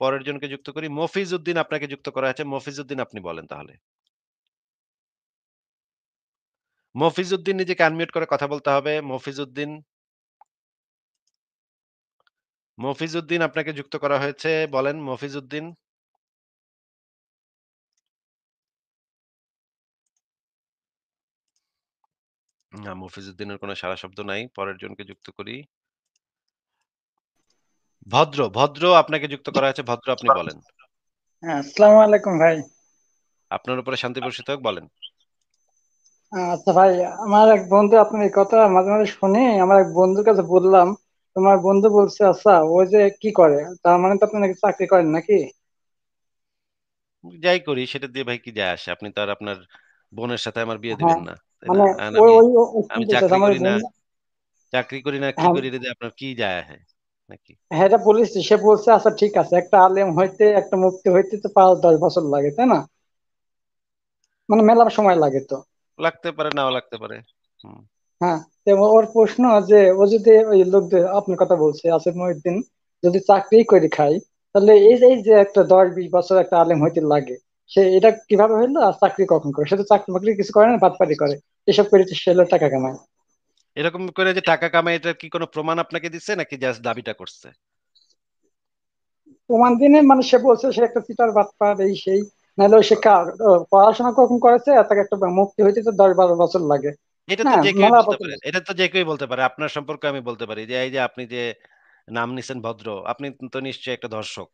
পরের জনকে যুক্ত করি মফিজ উদ্দিন আপনাকে যুক্ত করা হয়েছে মফিজ উদ্দিন আপনি বলেন তাহলে মফিজ উদ্দিন নিজেকে আনমিউট করে কথা বলতে হবে মফিজ উদ্দিন মফিজ উদ্দিন আপনাকে যুক্ত করা হয়েছে বলেন মফিজ উদ্দিন না মফিজ উদ্দিনের কোনো সারা শব্দ নাই পরের জনকে যুক্ত করি ভদ্র ভদ্র আপনাকে যুক্ত করা হয়েছে ভদ্র আপনি বলেন হ্যাঁ, আলাইকুম ভাই আপনার উপরে শান্তি বর্ষিত হোক বলেন আচ্ছা ভাই আমার এক বন্ধু আপনি এই কথা মাঝে মাঝে শুনে আমার এক বন্ধুর কাছে বললাম তোমার বন্ধু বলছে আচ্ছা ওই যে কি করে তার মানে তো আপনি নাকি চাকরি করেন নাকি যাই করি সেটা দিয়ে ভাই কি যায় আসে আপনি তো আর আপনার বোনের সাথে আমার বিয়ে দিবেন হ্যাঁ, না মানে আমি চাকরি করি না চাকরি করি না কি হ্যাঁ। করি আপনার কি যায় আসে নাকি হ্যাঁ এটা বলেছি সে বলছে আচ্ছা ঠিক আছে একটা আলেম হইতে একটা মুক্তি হইতে তো পাঁচ দশ বছর লাগে তাই না মানে মেলার সময় লাগে তো লাগতে পারে নাও লাগতে পারে হ্যাঁ ওর প্রশ্ন যে ও যদি ওই লোকদের আপনার কথা বলছে আসিফ মহিউদ্দিন যদি চাকরি করে খাই তাহলে এই এই যে একটা দশ বিশ বছর একটা আলেম হইতে লাগে সে এটা কিভাবে হইলো আর চাকরি কখন করে সে তো চাকরি বাকরি কিছু করে না ভাত পারি করে এসব করে সে টাকা কামায় এরকম করে যে টাকা কামাই এটার কি কোনো প্রমাণ আপনাকে দিচ্ছে নাকি জাস্ট দাবিটা করছে প্রমাণ দিনে মানে সে বলছে সে একটা সিটার বাটপার এই সেই নাহলে সে পড়াশোনা কখন করেছে তাকে একটা মুক্তি হইতে তো দশ বারো বছর লাগে এটা তো হ্যাঁ, যে কেউ বলতে পারে এটা তো যে কেউ বলতে পারে আপনার সম্পর্কে আমি বলতে পারি যে এই যে আপনি যে নাম নিছেন ভদ্র আপনি তো নিশ্চয়ই একটা ধর্ষক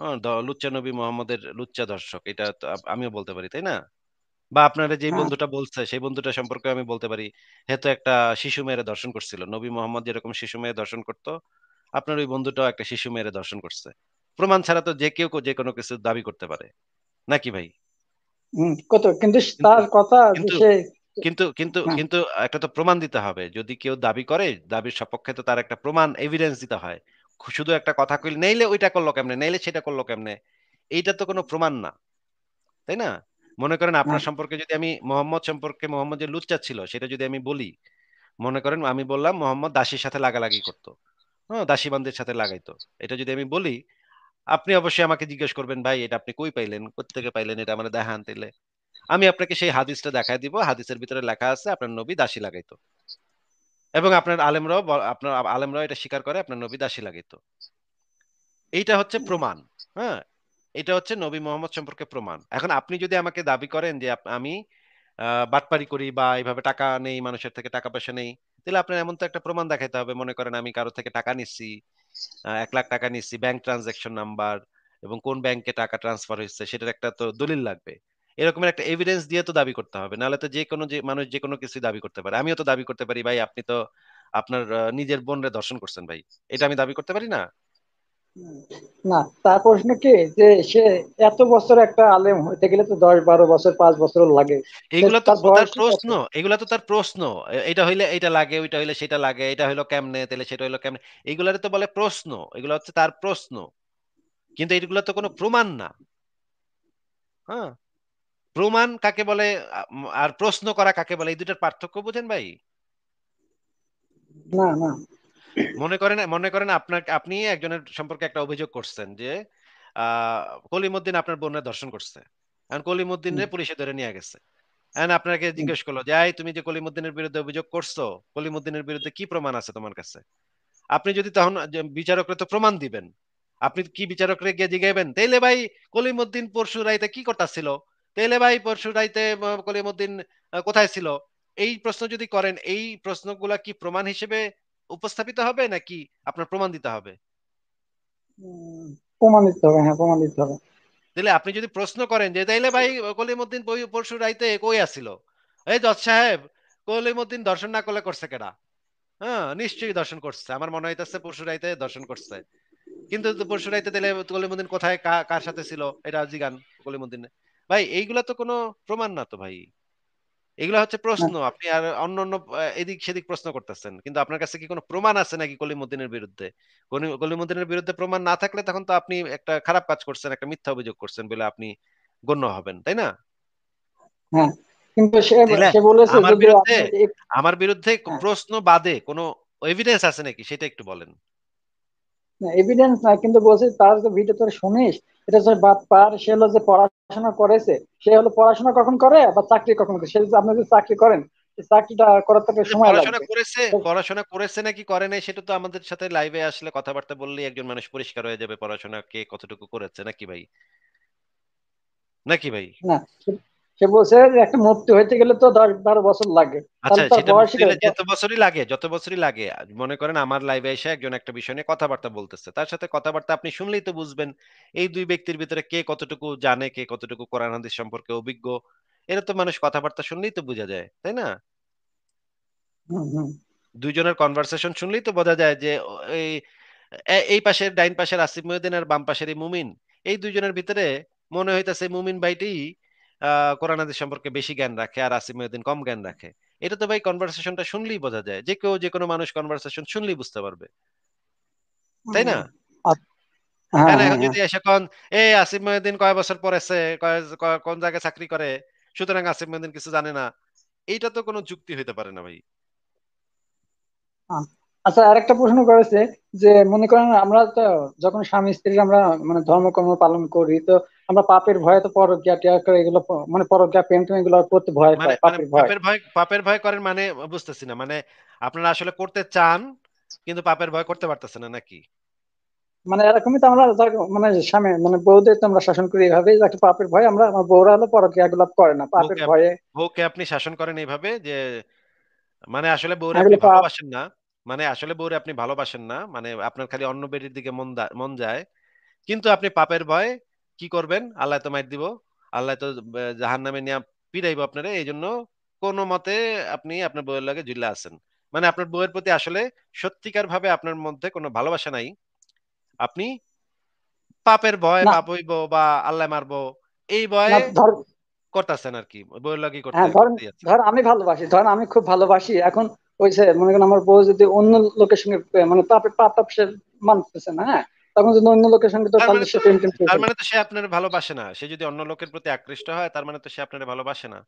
হ্যাঁ, লুচ্চা নবী মোহাম্মদের লুচ্চা ধর্ষক এটা আমিও বলতে পারি তাই না বা আপনারা যে হ্যাঁ। বন্ধুটা বলছে সেই বন্ধুটা সম্পর্কে আমি বলতে পারি হেতু একটা শিশু মেয়েরা দর্শন করছিল নবী মোহাম্মদ যেরকম শিশু মেয়ে দর্শন করত আপনার ওই বন্ধুটাও একটা শিশু মেয়েরা দর্শন করছে প্রমাণ ছাড়া তো যে কেউ যে কোনো কিছু দাবি করতে পারে নাকি ভাই কত কিন্তু তার কথা কিন্তু কিন্তু হ্যাঁ। কিন্তু একটা তো প্রমাণ দিতে হবে যদি কেউ দাবি করে দাবির সপক্ষে তো তার একটা প্রমাণ এভিডেন্স দিতে হয় শুধু একটা কথা কইলে নেইলে ওইটা করলো কেমনে নেইলে সেটা করলো কেমনে এইটা তো কোনো প্রমাণ না তাই না মনে করেন আপনার হ্যাঁ। সম্পর্কে যদি আমি মোহাম্মদ সম্পর্কে মোহাম্মদ যে লুচ্চা ছিল সেটা যদি আমি বলি মনে করেন আমি বললাম মোহাম্মদ দাসীর সাথে লাগালাগি করতো হ্যাঁ দাসী বান্ধের সাথে লাগাইতো এটা যদি আমি বলি আপনি অবশ্যই আমাকে জিজ্ঞেস করবেন ভাই এটা আপনি কই পাইলেন কোথেকে পাইলেন এটা আমার দেখা আনতেলে আমি আপনাকে সেই হাদিসটা দেখায় দিব হাদিসের ভিতরে লেখা আছে আপনার নবী দাসী লাগাইতো এবং আপনার আলেমরাও আপনার আলেমরাও এটা স্বীকার করে আপনার নবী দাসী লাগাইতো এইটা হচ্ছে প্রমাণ হ্যাঁ এটা হচ্ছে নবী মোহাম্মদ সম্পর্কে প্রমাণ এখন আপনি যদি আমাকে দাবি করেন যে আমি বাটপারি করি বা এইভাবে টাকা নেই মানুষের থেকে টাকা পয়সা নেই তাহলে আপনার এমন তো একটা প্রমাণ দেখাইতে হবে মনে করেন আমি কারো থেকে টাকা নিচ্ছি এক লাখ টাকা নিচ্ছি ব্যাংক ট্রানজাকশন নাম্বার এবং কোন ব্যাংকে টাকা ট্রান্সফার হয়েছে সেটার একটা তো দলিল লাগবে এরকমের একটা এভিডেন্স দিয়ে তো দাবি করতে হবে নাহলে তো যে কোনো যে মানুষ যে কোনো কিছু দাবি করতে পারে আমিও তো দাবি করতে পারি ভাই আপনি তো আপনার নিজের বোনরে দর্শন করছেন ভাই এটা আমি দাবি করতে পারি না না তার প্রশ্ন কি যে সে এত বছর একটা আলেম হইতে গেলে তো দশ বারো বছর পাঁচ বছর লাগে এগুলো তো তার প্রশ্ন এগুলো তো তার প্রশ্ন এটা হইলে এটা লাগে ওইটা হইলে সেটা লাগে এটা হইলো কেমনে তাহলে সেটা হইলো কেমনে এগুলার তো বলে প্রশ্ন এগুলো হচ্ছে তার প্রশ্ন কিন্তু এগুলো তো কোনো প্রমাণ না হ্যাঁ প্রমাণ কাকে বলে আর প্রশ্ন করা কাকে বলে এই দুটার পার্থক্য বুঝেন ভাই না না মনে করেন মনে করেন আপনার আপনি একজনের সম্পর্কে একটা অভিযোগ করছেন যে কলিমুদ্দিন আপনার বোনের দর্শন করছে এখন কলিমুদ্দিনে পুলিশে ধরে নিয়ে গেছে এন্ড আপনাকে জিজ্ঞেস করলো যে আই তুমি যে কলিমুদ্দিনের বিরুদ্ধে অভিযোগ করছো কলিমুদ্দিনের বিরুদ্ধে কি প্রমাণ আছে তোমার কাছে আপনি যদি তখন বিচারকরে তো প্রমাণ দিবেন আপনি কি বিচারকরে গিয়ে জিগাইবেন তাইলে ভাই কলিমুদ্দিন পরশু রাইতে কি করতাছিল তাইলে ভাই পরশু রাইতে কলিমুদ্দিন কোথায় ছিল এই প্রশ্ন যদি করেন এই প্রশ্নগুলা কি প্রমাণ হিসেবে উপস্থাপিত হবে নাকি আপনার প্রমাণ দিতে হবে প্রমাণ হবে হ্যাঁ প্রমাণ হবে তাহলে আপনি যদি প্রশ্ন করেন যে তাইলে ভাই কলিমুদ্দিন বই পরশু রাইতে কই আসিল এই জজ সাহেব কলিমুদ্দিন দর্শন না করলে করছে কেডা হ্যাঁ নিশ্চয়ই দর্শন করছে আমার মনে হইতেছে পরশু রাইতে দর্শন করছে কিন্তু পরশু রাইতে তাহলে কলিমুদ্দিন কোথায় কার সাথে ছিল এটা জিগান কলিমুদ্দিন ভাই এইগুলা তো কোনো প্রমাণ না তো ভাই এগুলো হচ্ছে প্রশ্ন আপনি আর অন্য অন্য এদিক সেদিক প্রশ্ন করতেছেন কিন্তু আপনার কাছে কি কোনো প্রমাণ আছে নাকি কলিমুদ্দিনের বিরুদ্ধে কলিমুদ্দিনের বিরুদ্ধে প্রমাণ না থাকলে তখন তো আপনি একটা খারাপ কাজ করছেন একটা মিথ্যা অভিযোগ করছেন বলে আপনি গণ্য হবেন তাই না হ্যাঁ, আমার বিরুদ্ধে হ্যাঁ। প্রশ্ন বাদে কোনো এভিডেন্স আছে নাকি সেটা একটু বলেন এভিডেন্স না কিন্তু বলছে তার ভিডিও তোর শুনিস এটা যে বাদপার সে হলো যে পড়াশোনা করেছে সে হলো পড়াশোনা কখন করে বা চাকরি কখন করে সে আপনি যদি চাকরি করেন চাকরিটা করার থেকে সময় পড়াশোনা করেছে পড়াশোনা করেছে নাকি করে নাই সেটা তো আমাদের সাথে লাইভে আসলে কথাবার্তা বললেই একজন মানুষ পরিষ্কার হয়ে যাবে পড়াশোনা কে কতটুকু করেছে নাকি ভাই নাকি ভাই না সে বলছে একটা মুক্তি হইতে গেলে তো দশ বারো বছর লাগে আচ্ছা, যত বছরই লাগে যত বছরই লাগে মনে করেন আমার লাইভে এসে একজন একটা বিষয় নিয়ে কথাবার্তা বলতেছে তার সাথে কথাবার্তা আপনি শুনলেই তো বুঝবেন এই দুই ব্যক্তির ভিতরে কে কতটুকু জানে কে কতটুকু কোরআন হাদিস সম্পর্কে অভিজ্ঞ এটা তো মানুষ কথাবার্তা শুনলেই তো বোঝা যায় তাই না দুইজনের কনভারসেশন শুনলেই তো বোঝা যায় যে এই এই পাশের ডাইন পাশের আসিফ মহিউদ্দিন আর বাম পাশের এই মুমিন এই দুইজনের ভিতরে মনে হইতাছে মুমিন ভাইটি কোরআন আদি সম্পর্কে বেশি জ্ঞান রাখে আর আসিম উদ্দিন কম জ্ঞান রাখে এটা তো ভাই কনভারসেশনটা শুনলেই বোঝা যায় যে কেউ যে কোনো মানুষ কনভারসেশন শুনলেই বুঝতে পারবে তাই না হ্যাঁ, হ্যাঁ, হ্যাঁ। যদি এসে কোন এ আসিম কয় বছর কোন জায়গায় চাকরি করে সুতরাং আসিম মহিউদ্দিন কিছু জানে না এইটা তো কোনো যুক্তি হইতে পারে না ভাই আচ্ছা একটা প্রশ্ন করেছে যে মনে করেন আমরা তো যখন স্বামী স্ত্রীর আমরা মানে ধর্মকর্ম পালন করি তো আমরা পাপের ভয়ে তো পরজ্ঞা টিয়া করে এগুলো মানে পরজ্ঞা পেন্টিং এগুলো করতে ভয় মানে পায় পাপের মানে ভয় পাপের ভয় পাপের ভয় করেন মানে বুঝতেছি না মানে আপনারা আসলে করতে চান কিন্তু পাপের ভয় করতে পারতেছেন না নাকি মানে এরকমই তো আমরা মানে সামনে মানে বউদের তো আমরা শাসন করি এইভাবে একটা পাপের ভয় আমরা আমার বউরা হলো পরজ্ঞা গুলো করে না পাপের ভয়ে বউকে আপনি শাসন করেন এইভাবে যে মানে আসলে বউরে মানে আপনি ভালোবাসেন না মানে আসলে বউরে আপনি ভালোবাসেন না মানে আপনার খালি অন্য বেরির দিকে মন মন যায় কিন্তু আপনি পাপের ভয় কি করবেন আল্লাহ তো মার দিব আল্লাহ তো জাহান নামে নিয়ে পিড়াইব আপনারা এই জন্য কোন মতে আপনি আপনার বইয়ের লাগে জুল্লা আছেন মানে আপনার বইয়ের প্রতি আসলে সত্যিকার ভাবে আপনার মধ্যে কোনো ভালোবাসা নাই আপনি পাপের ভয় পাপ হইব বা আল্লাহ মারবো এই ভয়ে করতেছেন আর কি বইয়ের লাগে হ্যাঁ, করতে ধর আমি ভালোবাসি ধর আমি খুব ভালোবাসি এখন ওই মনে করেন আমার বউ যদি অন্য লোকের সঙ্গে মানে পাপে পাপ পাপ সে মানতেছে না হ্যাঁ যদি অন্য লোকের সঙ্গে তো মানে প্রেম তার মানে তো সে আপনার ভালোবাসে না সে যদি অন্য লোকের প্রতি আকৃষ্ট হয় তার মানে তো সে আপনার ভালোবাসে না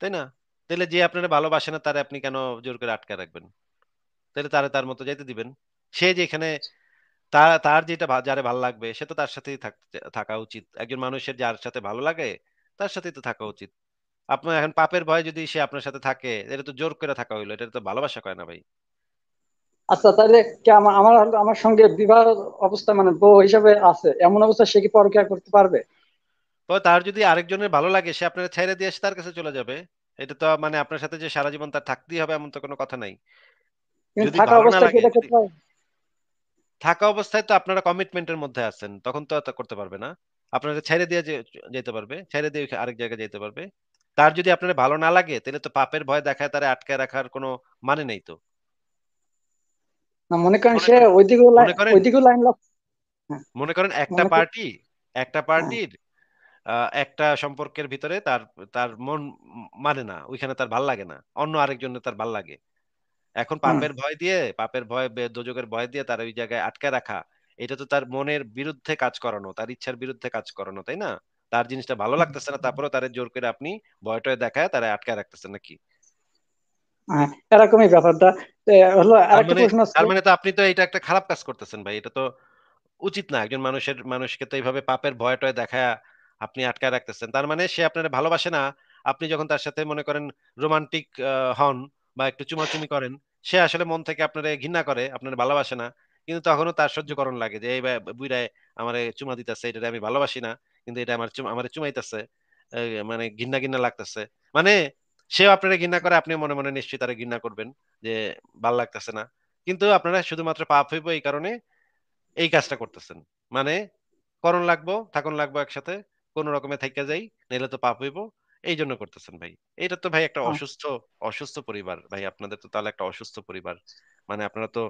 তাই না তাহলে যে আপনার ভালোবাসে না আপনি কেন জোর করে আটকে রাখবেন তাহলে তার মতো দিবেন সে যেখানে তার তার যেটা যারে ভালো লাগবে সে তো তার সাথেই থাকা উচিত একজন মানুষের যার সাথে ভালো লাগে তার সাথেই তো থাকা উচিত আপনার এখন পাপের ভয় যদি সে আপনার সাথে থাকে এটা তো জোর করে থাকা হইলো এটা তো ভালোবাসা কয় না ভাই আচ্ছা তাহলে আমার আমার সঙ্গে বিবাহ অবস্থা মানে বউ হিসাবে আছে এমন অবস্থা সে কি পরকিয়া করতে পারবে তো তার যদি আরেকজনের ভালো লাগে সে আপনার ছেড়ে দিয়ে তার কাছে চলে যাবে এটা তো মানে আপনার সাথে যে সারা জীবন তার থাকতেই হবে এমন তো কোনো কথা নাই যদি থাকা অবস্থায় তো আপনারা কমিটমেন্টের মধ্যে আছেন তখন তো করতে পারবে না আপনারা ছেড়ে দিয়ে যেতে পারবে ছেড়ে দিয়ে আরেক জায়গায় যেতে পারবে তার যদি আপনার ভালো না লাগে তাহলে তো পাপের ভয় দেখায় তারা আটকায় রাখার কোনো মানে নেই তো মনে করেন সে হ্যাঁ। মনে করেন একটা পার্টি একটা হ্যাঁ। পার্টির একটা সম্পর্কের ভিতরে তার তার মন মানে না ওইখানে তার ভাল লাগে না অন্য আরেকজনের তার ভাল লাগে এখন পাপের ভয় দিয়ে পাপের ভয় দোজকের ভয় দিয়ে তার ওই জায়গায় আটকে রাখা এটা তো তার মনের বিরুদ্ধে কাজ করানো তার ইচ্ছার বিরুদ্ধে কাজ করানো তাই না তার জিনিসটা ভালো লাগতেছে না তারপরে তারে জোর করে আপনি ভয়টয় দেখায় তারা আটকে রাখতেছে নাকি হ্যাঁ, এরকমই ব্যাপারটা হলো আরেকটা মানে- প্রশ্ন তার মানে তো আপনি তো এটা একটা খারাপ কাজ করতেছেন ভাই এটা তো উচিত না একজন মানুষের মানুষকে তো এইভাবে পাপের ভয় টয় দেখায় আপনি আটকায় রাখতেছেন তার মানে সে আপনার ভালোবাসে না আপনি যখন তার সাথে মনে করেন রোমান্টিক হন বা একটু চুমাচুমি করেন সে আসলে মন থেকে আপনার ঘৃণা করে আপনার ভালোবাসে না কিন্তু তখনও তার সহ্যকরণ লাগে যে এই বুড়ায় আমার চুমা দিতেছে এটা আমি ভালোবাসি না কিন্তু এটা আমার আমার চুমাইতেছে মানে ঘৃণা ঘিন্না লাগতেছে মানে সেও আপনারা ঘৃণা করে আপনি মনে মনে নিশ্চয়ই তারা ঘৃণা করবেন যে ভাল লাগতেছে না কিন্তু আপনারা শুধুমাত্র পাপ হইব এই কারণে এই কাজটা করতেছেন মানে করণ লাগবো থাকুন লাগবো একসাথে কোন রকমে থাইকা যাই নাইলে তো পাপ হইব এই জন্য করতেছেন ভাই এটা তো ভাই একটা অসুস্থ অসুস্থ পরিবার ভাই আপনাদের তো তাহলে একটা অসুস্থ পরিবার মানে আপনারা তো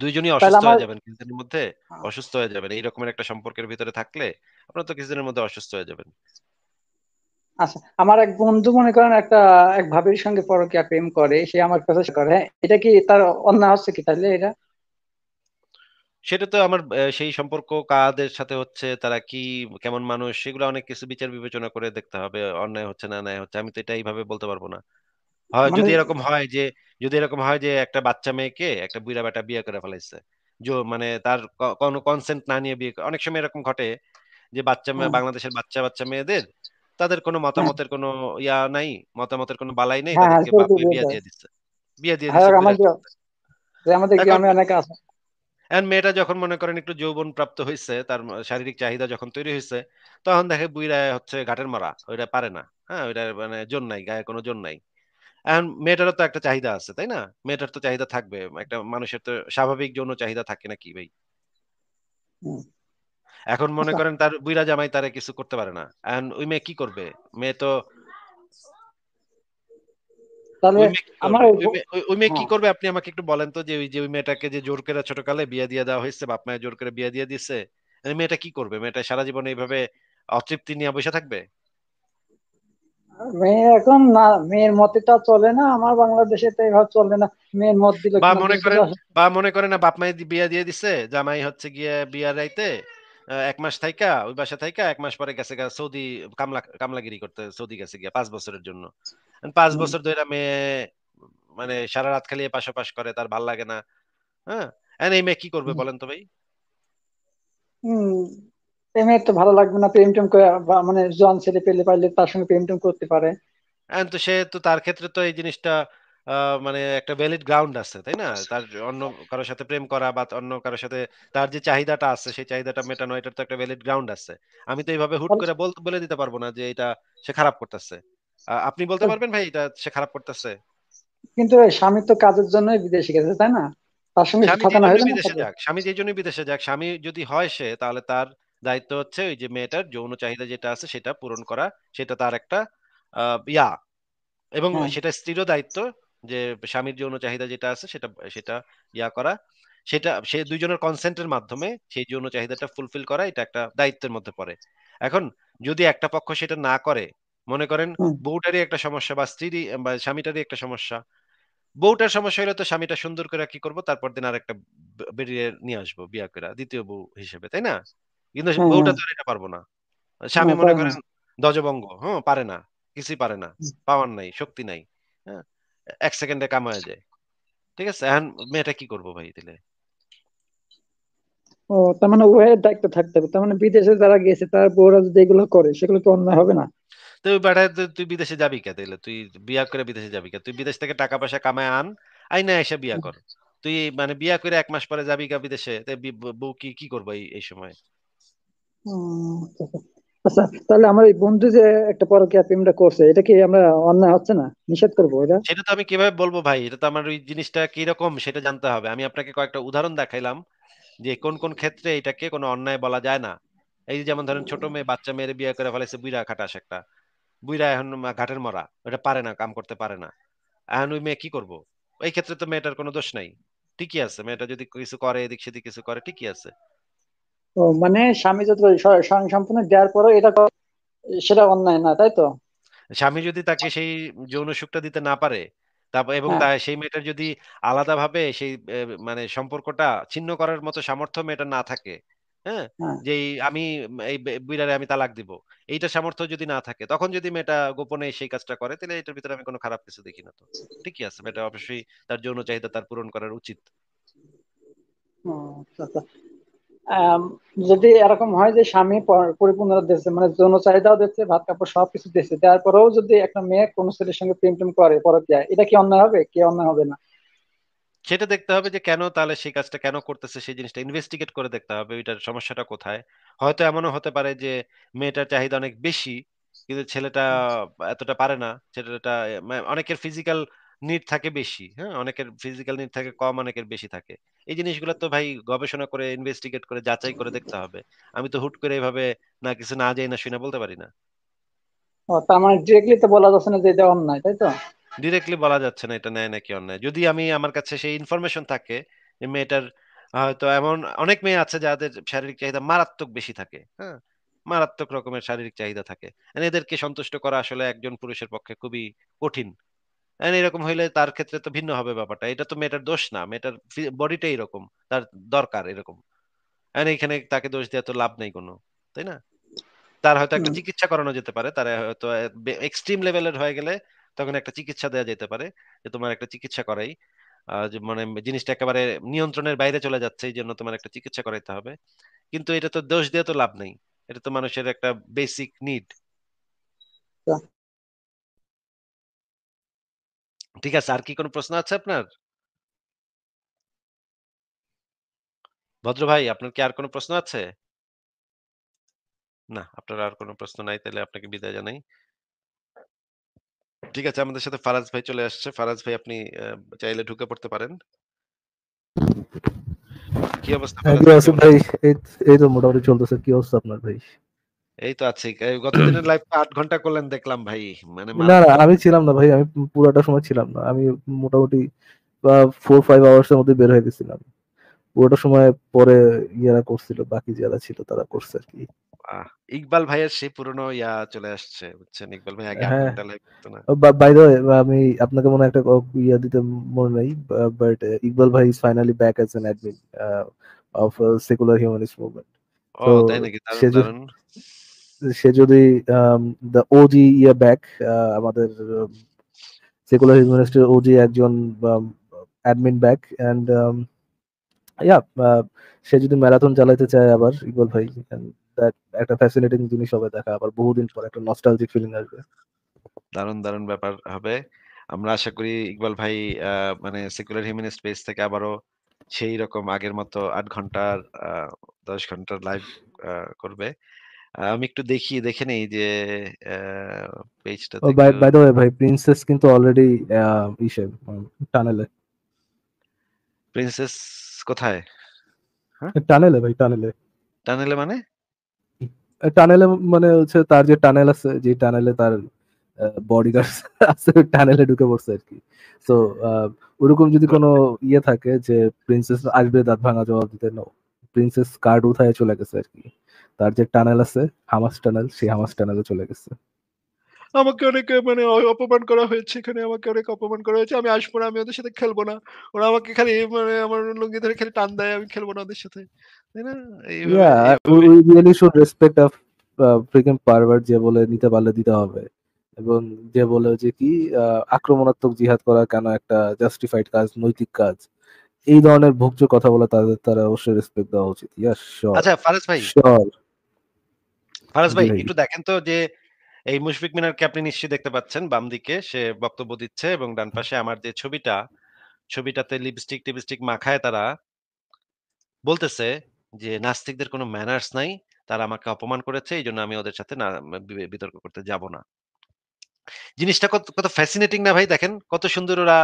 দুইজনই অসুস্থ হয়ে যাবেন কিছুদিনের মধ্যে অসুস্থ হয়ে যাবেন এই রকমের একটা সম্পর্কের ভিতরে থাকলে আপনারা তো কিছুদিনের মধ্যে অসুস্থ হয়ে যাবেন আচ্ছা আমার এক বন্ধু মনে করেন একটা এক ভাবির সঙ্গে পরকিয়া প্রেম করে সে আমার কাছে করে হ্যাঁ, এটা কি তার অন্যায় হচ্ছে কি তাহলে এটা সেটা তো আমার সেই সম্পর্ক কাদের সাথে হচ্ছে তারা কি কেমন মানুষ সেগুলো অনেক কিছু বিচার বিবেচনা করে দেখতে হবে অন্যায় হচ্ছে না ন্যায় হচ্ছে আমি তো এটা এইভাবে বলতে পারবো না হয় যদি মানে এরকম হয় যে যদি এরকম হয় যে একটা বাচ্চা মেয়েকে একটা বুড়া বেটা বিয়ে করে ফেলাইছে যে মানে তার কোনো কনসেন্ট না নিয়ে বিয়ে অনেক সময় এরকম ঘটে যে বাচ্চা মেয়ে বাংলাদেশের বাচ্চা বাচ্চা মেয়েদের তাদের কোনো হ্যাঁ। মতামতের কোনো ইয়া নাই মতামতের কোনো বালাই নেই হ্যাঁ, তাদেরকে হ্যাঁ, দিয়ে দিচ্ছে বিয়া দিয়ে মেয়েটা যখন মনে করেন একটু যৌবন প্রাপ্ত হয়েছে তার শারীরিক চাহিদা যখন তৈরি হয়েছে তখন দেখে বুইরা হচ্ছে ঘাটের মারা ওইটা পারে না হ্যাঁ ওইটা মানে জোর নাই গায়ে কোনো জোর নাই এন্ড মেয়েটারও তো একটা চাহিদা আছে তাই না মেয়েটার তো চাহিদা থাকবে একটা মানুষের তো স্বাভাবিক যৌন চাহিদা থাকে নাকি ভাই এখন মনে আচ্ছা। করেন তার বুইরা জামাই তারে কিছু করতে পারে না এন্ড ওই মেয়ে কি করবে মেয়ে তো কি হ্যাঁ। করবে আপনি আমাকে একটু বলেন তো যে ওই যে ওই মেয়েটাকে যে জোর করে বিয়ে দিয়ে দেওয়া হয়েছে বাপ মায়ের জোর করে বিয়ে দিয়ে মেয়েটা কি করবে মেয়েটা সারা জীবন এইভাবে অতৃপ্তি নিয়ে বসে থাকবে মেয়ে এখন না মেয়ের মতেটা চলে না আমার বাংলাদেশে তো এইভাবে চলে না মেয়ের মত বা মনে করেন বা মনে করেন না বাপ মাই বিয়ে দিয়ে দিছে জামাই হচ্ছে গিয়ে বিয়ার রাইতে এক মাস থাইকা ওই বাসা থাইকা এক মাস পরে গেছে সৌদি কামলা কামলাগিরি করতে সৌদি গেছে গিয়া পাঁচ বছরের জন্য পাঁচ বছর ধরে মেয়ে মানে সারা রাত খালি পাশাপাশ করে তার ভাল লাগে না হ্যাঁ এই মেয়ে কি করবে বলেন তো ভাই প্রেমের তো ভালো লাগবে না প্রেম টেম করে মানে জোয়ান ছেলে পেলে পারলে তার সঙ্গে প্রেম টেম করতে পারে তো সে তো তার ক্ষেত্রে তো এই জিনিসটা মানে একটা ভ্যালিড গ্রাউন্ড আছে তাই না তার অন্য কারোর সাথে প্রেম করা বা অন্য কারোর সাথে তার যে চাহিদাটা আছে সেই চাহিদাটা আচ্ছা। মেটানো এটার তো একটা ভ্যালিড গ্রাউন্ড আছে আমি তো এইভাবে হুট করে বলে দিতে পারবো না যে এটা সে খারাপ করতেছে আপনি বলতে পারবেন ভাই এটা সে খারাপ করতেছে কিন্তু স্বামী তো কাজের জন্য বিদেশে গেছে তাই না তার সঙ্গে ঠকানো হলো বিদেশে যাক স্বামী যেই জন্য বিদেশে যাক স্বামী যদি হয় সে তাহলে তার দায়িত্ব হচ্ছে ওই যে মেয়েটার যৌন চাহিদা যেটা আছে সেটা পূরণ করা সেটা তার একটা ইয়া এবং হ্যাঁ। সেটা স্ত্রীরও দায়িত্ব যে স্বামীর যৌন চাহিদা যেটা আছে সেটা সেটা ইয়া করা সেটা সে দুইজনের কনসেন্টের মাধ্যমে সেই যৌন চাহিদাটা ফুলফিল করা এটা একটা দায়িত্বের মধ্যে পড়ে এখন যদি একটা পক্ষ সেটা না করে মনে করেন বউটারই একটা সমস্যা বা স্ত্রীর বা স্বামীটারই একটা সমস্যা বউটার সমস্যা হলে তো স্বামীটা সুন্দর করে কি করব তারপর দিন আর একটা বেরিয়ে নিয়ে আসবো বিয়া করে দ্বিতীয় বউ হিসেবে তাই না কিন্তু বউটা তো এটা পারবো না স্বামী মনে করেন দজবঙ্গ হ্যাঁ পারে না কিছুই পারে না পাওয়ার নাই শক্তি নাই হ্যাঁ এক সেকেন্ডে কামায় যায় ঠিক আছে এখন মেয়েটা কি করবো ভাই দিলে ও তার মানে ওয়ের দায়িত্ব থাকতে হবে তার মানে বিদেশে যারা গেছে তার বউরা যদি এগুলো করে সেগুলো কি অন্যায় হবে না তুই বেটা তুই বিদেশে যাবি কে তাইলে তুই বিয়া করে বিদেশে যাবি কে তুই বিদেশ থেকে টাকা পয়সা কামায় আন আইনা এসে বিয়া কর তুই মানে বিয়া করে এক মাস পরে যাবি কা বিদেশে বউ কি কি করবো এই সময় আচ্ছা তাহলে আমার এই বন্ধু যে একটা পরকীয়া প্রেমটা করছে এটা কি আমরা অন্যায় হচ্ছে না নিষেধ করবো এটা সেটা তো আমি কিভাবে বলবো ভাই এটা তো আমার ওই জিনিসটা সেটা জানতে হবে আমি আপনাকে কয়েকটা উদাহরণ দেখাইলাম যে কোন কোন ক্ষেত্রে এটাকে কোনো অন্যায় বলা যায় না এই যেমন ধরেন ছোট মেয়ে বাচ্চা মেয়ের বিয়ে করে ফেলেছে বুইরা খাটাস একটা বুইরা এখন ঘাটের মরা ওটা পারে না কাম করতে পারে না এখন ওই মেয়ে কি করবো এই ক্ষেত্রে তো মেয়েটার কোনো দোষ নাই ঠিকই আছে মেয়েটা যদি কিছু করে এদিক সেদিক কিছু করে ঠিকই আছে মানে স্বামী যত স্বয়ং সম্পূর্ণ দেওয়ার পরও এটা সেটা অন্যায় না তাই তো স্বামী যদি তাকে সেই যৌন সুখটা দিতে না পারে তারপর এবং হ্যাঁ। সেই মেয়েটার যদি আলাদা ভাবে সেই মানে সম্পর্কটা ছিন্ন করার মতো সামর্থ্য মেয়েটা না থাকে হ্যাঁ, হ্যাঁ। যে আমি এই বিড়ারে আমি তালাক দিব এইটা সামর্থ্য যদি না থাকে তখন যদি মেয়েটা গোপনে সেই কাজটা করে তাহলে এটার ভিতরে আমি কোনো খারাপ কিছু দেখি না তো ঠিকই আছে মেয়েটা অবশ্যই তার যৌন চাহিদা তার পূরণ করার উচিত আচ্ছা, আচ্ছা। যদি এরকম হয় যে স্বামী পরিপূর্ণ দিচ্ছে মানে যৌন চাহিদাও দেখছে ভাত কাপড় সবকিছু দেখছে তারপরেও যদি একটা মেয়ে কোনো ছেলের সঙ্গে প্রেম টেম করে পরকিয়া এটা কি অন্যায় হবে কি অন্যায় হবে না সেটা দেখতে হবে যে কেন তাহলে সেই কাজটা কেন করতেছে সেই জিনিসটা ইনভেস্টিগেট করে দেখতে হবে ওইটার সমস্যাটা কোথায় হয়তো এমনও হতে পারে যে মেয়েটার চাহিদা অনেক বেশি কিন্তু ছেলেটা আচ্ছা। এতটা পারে না ছেলেটা মানে অনেকের ফিজিক্যাল নিড থাকে বেশি হ্যাঁ অনেকের ফিজিক্যাল নিড থাকে কম অনেকের বেশি থাকে এই জিনিসগুলো তো ভাই গবেষণা করে ইনভেস্টিগেট করে যাচাই করে দেখতে হবে আমি তো হুট করে এভাবে না কিছু না যাই না শুনে বলতে পারি না তার মানে ডিরেক্টলি তো বলা যাচ্ছে না যে এটা অন্যায় তাই তো ডিরেক্টলি বলা যাচ্ছে না এটা ন্যায় নাকি অন্যায় যদি আমি আমার কাছে সেই ইনফরমেশন থাকে যে মেয়েটার হয়তো এমন অনেক মেয়ে আছে যাদের শারীরিক চাহিদা মারাত্মক বেশি থাকে হ্যাঁ মারাত্মক রকমের শারীরিক চাহিদা থাকে এদেরকে সন্তুষ্ট করা আসলে একজন পুরুষের পক্ষে খুবই কঠিন এরকম হইলে তার ক্ষেত্রে তো ভিন্ন হবে ব্যাপারটা এটা তো মেয়েটার দোষ না মেয়েটার বডিটা এরকম তার দরকার এরকম মানে এখানে তাকে দোষ দেওয়া তো লাভ নেই কোনো তাই না তার হয়তো একটা চিকিৎসা করানো যেতে পারে তার হয়তো এক্সট্রিম লেভেলের হয়ে গেলে তখন একটা চিকিৎসা দেওয়া যেতে পারে যে তোমার একটা চিকিৎসা করাই মানে জিনিসটা একেবারে নিয়ন্ত্রণের বাইরে চলে যাচ্ছে এই জন্য তোমার একটা চিকিৎসা করাইতে হবে কিন্তু এটা তো দোষ দিয়ে তো লাভ নেই এটা তো মানুষের একটা বেসিক নিড ঠিক আছে আর কি কোনো প্রশ্ন আছে আপনার ভদ্র ভাই আপনার কি আর কোনো প্রশ্ন আছে না আপনার আর কোনো প্রশ্ন নাই তাহলে আপনাকে বিদায় জানাই ঠিক আছে আমাদের সাথে ফারাজ ভাই চলে আসছে ফারাজ ভাই আপনি চাইলে ঢুকে পড়তে পারেন কি অবস্থা হ্যাঁ, ভাই এই তো মোটামুটি চলতেছে কি অবস্থা আপনার ভাই এই তো আছি গতদিনের লাইভ আট ঘন্টা করলেন দেখলাম ভাই মানে না না আমি ছিলাম না ভাই আমি পুরোটা সময় ছিলাম না আমি মোটামুটি ফোর ফাইভ আওয়ার্স এর মধ্যে বের হয়ে গেছিলাম পুরোটা সময় পরে ইয়ারা করছিল বাকি যারা ছিল তারা করছে আর কি ইকবাল ভাইয়ের সেই পুরনো ইয়া চলে আসছে বুঝছেন ইকবাল ভাই আগে হ্যাঁ। ঘন্টা বাই দ্য আমি আপনাকে মনে একটা ইয়া দিতে মনে নাই বাট ইকবাল ভাই is finally back as an admin of secular humanist movement ও তাই নাকি দারুণ সে যদি দ্য ওজি ইয়া ব্যাক আমাদের সেকুলার ইউনিভার্সিটির ওজি একজন অ্যাডমিন ব্যাক অ্যান্ড ইয়া সে যদি ম্যারাথন চালাতে চায় আবার ইকবাল ভাই একটা ফ্যাসিনেটিং জিনিস হবে দেখা আবার বহুদিন পর একটা নস্টালজিক ফিলিং আসবে দারুণ দারুণ ব্যাপার হবে আমরা আশা করি ইকবাল ভাই মানে সেকুলার হিউম্যানিস্ট পেজ থেকে আবারও সেই রকম আগের মতো আট ঘন্টার দশ ঘন্টার লাইভ করবে আমি একটু দেখি দেখে নেই যে পেজটা ও বাই বাই দ্য ওয়ে ভাই প্রিন্সেস কিন্তু অলরেডি ইশে টানেলে প্রিন্সেস কোথায় টানেলে হ্যাঁ? ভাই টানেলে টানেলে মানে টানেলে মানে হচ্ছে তার যে টানেল আছে যে টানেলে তার বডিগার্ড আছে টানেলে ঢুকে পড়ছে আর কি তো ওরকম যদি কোনো ইয়ে থাকে যে প্রিন্সেস আসবে দাঁত ভাঙা জবাব দিতে নো প্রিন্সেস কার্ড উঠায় চলে গেছে আর কি তার যে টানেল আছে হামাস টানেল সেই হামাস টানেলে চলে গেছে আমাকে অনেক মানে অপমান করা হয়েছে এখানে আমাকে অনেক অপমান করা হয়েছে আমি আসবো না আমি ওদের সাথে খেলবো না ওরা আমাকে খালি মানে আমার লুঙ্গি ধরে খালি টান দেয় আমি খেলবো না ওদের সাথে তাই না really should respect of pervert যে বলে নিতে পারলে দিতে হবে এবং যে বলে যে কি আক্রমণাত্মক জিহাদ করা কেন একটা জাস্টিফাইড কাজ নৈতিক কাজ এই ধরনের ভোগ্য কথা বলে তাদের তারা অবশ্যই রেসপেক্ট দেওয়া উচিত আচ্ছা ফারাজ ভাই ফারাজ ভাই একটু দেখেন তো যে এই মুশফিক মিনারকে আপনি নিশ্চয়ই দেখতে পাচ্ছেন বাম দিকে সে বক্তব্য দিচ্ছে এবং ডান পাশে আমার যে ছবিটা ছবিটাতে লিপস্টিক টিপস্টিক মাখায় তারা বলতেছে যে নাস্তিকদের কোনো ম্যানার্স নাই তারা আমাকে অপমান করেছে এই জন্য আমি ওদের সাথে বিতর্ক করতে যাব না জিনিসটা কত কত ফ্যাসিনেটিং না ভাই দেখেন কত সুন্দর ওরা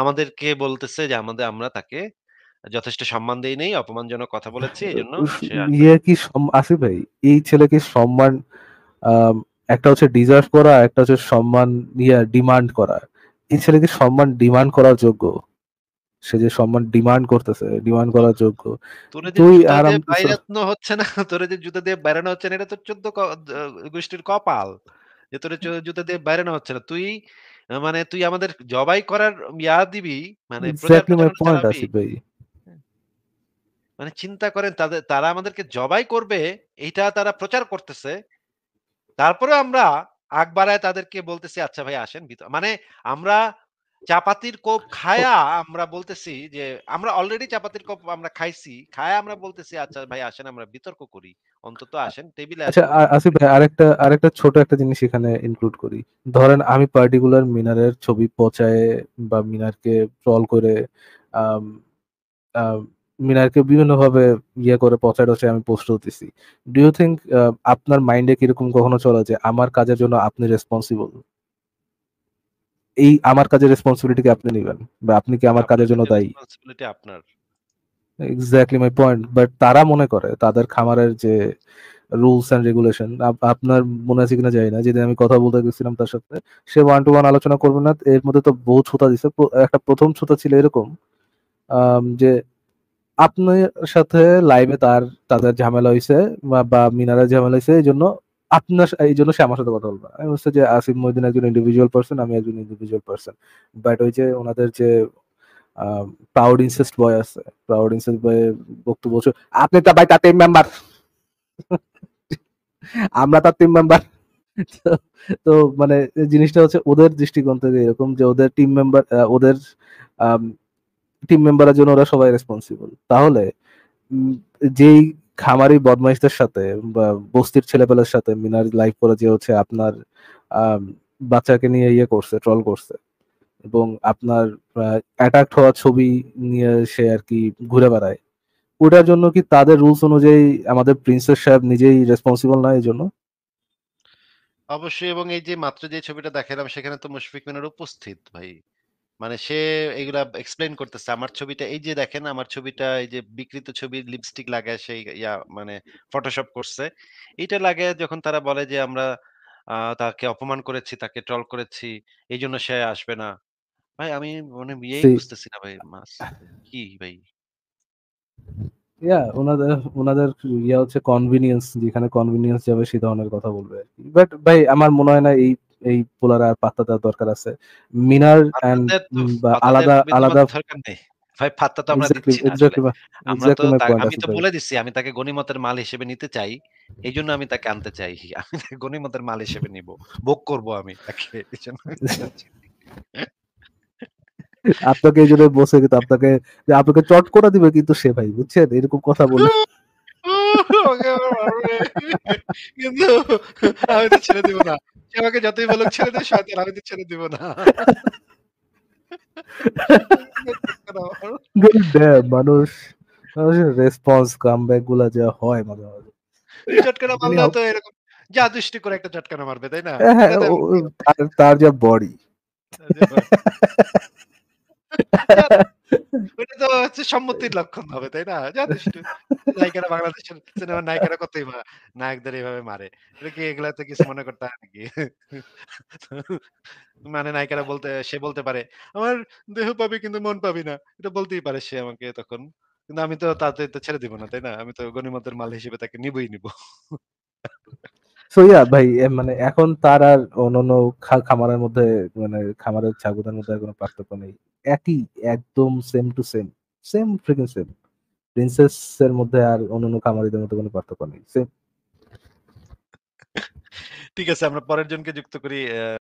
আমাদেরকে বলতেছে যে আমাদের আমরা তাকে যথেষ্ট সম্মান দেই নেই অপমানজনক কথা বলেছি এই জন্য ইয়ে কি আসি ভাই এই ছেলেকে সম্মান একটা হচ্ছে ডিজার্ভ করা একটা হচ্ছে সম্মান ইয়া ডিমান্ড করা এই ছেলেকে সম্মান ডিমান্ড করার যোগ্য সে যে সম্মান ডিমান্ড করতেছে ডিমান্ড করার যোগ্য তুই আরাম হচ্ছে না তোরে যে জুতা দিয়ে বেরানো হচ্ছে না এটা তো চোদ্দ গোষ্ঠীর কপাল যে তোরে জুতা দিয়ে বেরানো হচ্ছে না তুই মানে তুই আমাদের জবাই করার ইয়া দিবি মানে পয়েন্ট ভাই মানে চিন্তা করেন তাদের তারা আমাদেরকে জবাই করবে এইটা তারা প্রচার করতেছে তারপরে আমরা আগ তাদেরকে বলতেছি আচ্ছা ভাই আসেন মানে আমরা চাপাতির কোপ খায়া আমরা বলতেছি যে আমরা অলরেডি চাপাতির কোপ আমরা খাইছি খায়া আমরা বলতেছি আচ্ছা ভাই আসেন আমরা বিতর্ক করি অন্তত আসেন টেবিলে আচ্ছা আসি ভাই আরেকটা আরেকটা ছোট একটা জিনিস এখানে ইনক্লুড করি ধরেন আমি পার্টিকুলার মিনারের ছবি পচায়ে বা মিনারকে ট্রল করে মিনারকে বিভিন্নভাবে ইয়ে করে পচাই টচে আমি পোস্ট হতেছি ডু ইউ থিঙ্ক আপনার মাইন্ডে কিরকম কখনো চলে যে আমার কাজের জন্য আপনি রেসপন্সিবল এই আমার কাজের রেসপন্সিবিলিটি কি আপনি নেবেন বা আপনি কি আমার কাজের জন্য দায়ী রেসপন্সিবিলিটি আপনার এক্স্যাক্টলি মাই পয়েন্ট বাট তারা মনে করে তাদের খামারের যে রুলস এন্ড রেগুলেশন আপনার মনে আছে কিনা জানি না যেদিন আমি কথা বলতে গেছিলাম তার সাথে সে ওয়ান টু ওয়ান আলোচনা করবে না এর মধ্যে তো বহু ছোতা দিছে একটা প্রথম ছোতা ছিল এরকম যে আপনার সাথে লাইভে তার তাদের ঝামেলা হয়েছে বা মিনারা ঝামেলা হয়েছে এই জন্য আপনার এই জন্য সে আমার সাথে কথা বলবে আমি বলছি যে আসিফ মহিদিন একজন ইন্ডিভিজুয়াল পার্সন আমি একজন ইন্ডিভিজুয়াল পার্সন বাট ওই যে ওনাদের যে প্রাউড ইনসেস্ট বয় আছে প্রাউড ইনসেস্ট বয় বক্তব্য আপনি তা ভাই তার টিম মেম্বার আমরা তার টিম মেম্বার তো মানে জিনিসটা হচ্ছে ওদের দৃষ্টিকোণ থেকে এরকম যে ওদের টিম মেম্বার ওদের টিম মেম্বারের জন্য ওরা সবাই রেসপন্সিবল তাহলে যেই খামারি বদমাইশদের সাথে বা বস্তির ছেলেপেলের সাথে মিনার লাইফ করে যে হচ্ছে আপনার বাচ্চাকে নিয়ে ইয়ে করছে ট্রল করছে এবং আপনার অ্যাটাক হওয়া ছবি নিয়ে সে আর কি ঘুরে বেড়ায় ওটার জন্য কি তাদের রুলস অনুযায়ী আমাদের প্রিন্সেস সাহেব নিজেই রেসপন্সিবল না এই জন্য অবশ্যই এবং এই যে মাত্র যে ছবিটা দেখালাম সেখানে তো মুশফিক মিনার উপস্থিত ভাই মানে সে এগুলা এক্সপ্লেন করতেছে আমার ছবিটা এই যে দেখেন আমার ছবিটা এই যে বিকৃত ছবির লিপস্টিক লাগায় সেই ইয়া মানে ফটোশপ করছে এটা লাগে যখন তারা বলে যে আমরা তাকে অপমান করেছি তাকে ট্রল করেছি এই জন্য সে আসবে না ভাই আমি মানে বিয়েই বুঝতেছি না ভাই মাস কি ভাই ইয়া ওনাদের ওনাদের ইয়া হচ্ছে কনভিনিয়েন্স যেখানে কনভিনিয়েন্স যাবে সে ধরনের কথা বলবে বাট ভাই আমার মনে হয় না এই এই পোলার আর পাত্তা দেওয়ার দরকার আছে মিনার আলাদা আলাদা ভাই তো আমরা দিচ্ছি না আমরা তো আমি তো বলে আমি তাকে গনিমতের মাল হিসেবে নিতে চাই এই জন্য আমি তাকে আনতে চাই আমি তাকে গনিমতের মাল হিসেবে নিব ভোগ করব আমি তাকে আপনাকে এই জন্য বসে কিন্তু আপনাকে আপনাকে চট করে দিবে কিন্তু সে ভাই বুঝছেন এরকম কথা বলে কিন্তু আমি তো ছেড়ে দিব না আমাকে যতই বলুক ছেড়ে দে শয়তান আমি তো ছেড়ে দিব না মানুষ রেসপন্স কামব্যাক যা হয় মাঝে মাঝে চটকানা মারলে তো এরকম করে একটা চটকানা মারবে তাই না হ্যাঁ, হ্যাঁ, তার যা বডি ওইটা তো হচ্ছে সম্মতির লক্ষণ হবে তাই না যা দৃষ্টি নায়িকারা বাংলাদেশের সিনেমার নায়িকারা কতই বা নায়কদের এইভাবে মারে এটা কি এগুলা তো কিছু মনে করতে হয় নাকি মানে নায়িকারা বলতে সে বলতে পারে আমার দেহ পাবি কিন্তু মন পাবি না এটা বলতেই পারে সে আমাকে তখন কিন্তু আমি তো তাতে তো ছেড়ে দিব না তাই না আমি তো গণিমতের মাল হিসেবে তাকে নিবই নিব সো ভাই মানে এখন তার আর অন্যান্য খামারের মধ্যে মানে খামারের ছাগলের মধ্যে কোনো পার্থক্য নেই একই একদম সেম টু সেম সেম ফ্রিকেন্সি প্রিন্সেস এর মধ্যে আর অন্যান্য কামারিদের মধ্যে কোনো পার্থক্য নেই ঠিক আছে আমরা পরের জনকে যুক্ত করি